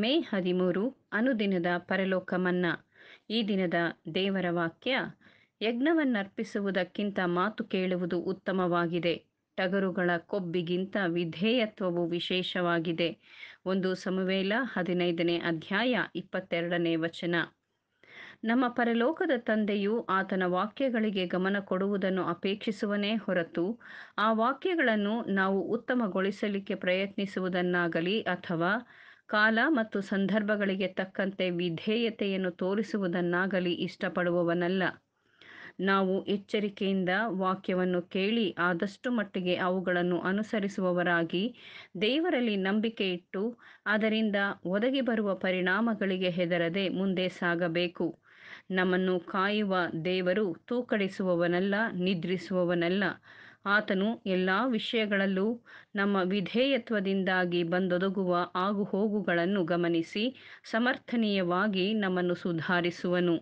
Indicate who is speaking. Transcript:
Speaker 1: ಮೇ ಹದಿಮೂರು ಅನುದಿನದ ಪರಲೋಕ ಮನ್ನಾ ಈ ದಿನದ ದೇವರ ವಾಕ್ಯ ಯಜ್ಞವನ್ನರ್ಪಿಸುವುದಕ್ಕಿಂತ ಮಾತು ಕೇಳುವುದು ಉತ್ತಮವಾಗಿದೆ ಟಗರುಗಳ ಕೊಬ್ಬಿಗಿಂತ ವಿಧೇಯತ್ವವು ವಿಶೇಷವಾಗಿದೆ ಒಂದು ಸಮವೇಲ ಹದಿನೈದನೇ ಅಧ್ಯಾಯ ಇಪ್ಪತ್ತೆರಡನೇ ವಚನ ನಮ್ಮ ಪರಲೋಕದ ತಂದೆಯು ಆತನ ವಾಕ್ಯಗಳಿಗೆ ಗಮನ ಕೊಡುವುದನ್ನು ಅಪೇಕ್ಷಿಸುವನೇ ಹೊರತು ಆ ವಾಕ್ಯಗಳನ್ನು ನಾವು ಉತ್ತಮಗೊಳಿಸಲಿಕ್ಕೆ ಪ್ರಯತ್ನಿಸುವುದನ್ನಾಗಲಿ ಅಥವಾ ಕಾಲ ಮತ್ತು ಸಂದರ್ಭಗಳಿಗೆ ತಕ್ಕಂತೆ ವಿಧೇಯತೆಯನ್ನು ತೋರಿಸುವುದನ್ನಾಗಲಿ ಇಷ್ಟಪಡುವವನಲ್ಲ ನಾವು ಎಚ್ಚರಿಕೆಯಿಂದ ವಾಕ್ಯವನ್ನು ಕೇಳಿ ಆದಷ್ಟು ಮಟ್ಟಿಗೆ ಅವುಗಳನ್ನು ಅನುಸರಿಸುವವರಾಗಿ ದೇವರಲ್ಲಿ ನಂಬಿಕೆ ಇಟ್ಟು ಅದರಿಂದ ಒದಗಿ ಬರುವ ಪರಿಣಾಮಗಳಿಗೆ ಹೆದರದೆ ಮುಂದೆ ಸಾಗಬೇಕು ನಮ್ಮನ್ನು ಕಾಯುವ ದೇವರು ತೂಕಡಿಸುವವನಲ್ಲ ನಿದ್ರಿಸುವವನಲ್ಲ ಆತನು ಎಲ್ಲ ವಿಷಯಗಳಲ್ಲೂ ನಮ್ಮ ವಿಧೇಯತ್ವದಿಂದಾಗಿ ಬಂದೊದಗುವ ಆಗುಹೋಗುಗಳನ್ನು ಗಮನಿಸಿ ಸಮರ್ಥನೀಯವಾಗಿ ನಮ್ಮನ್ನು ಸುಧಾರಿಸುವನು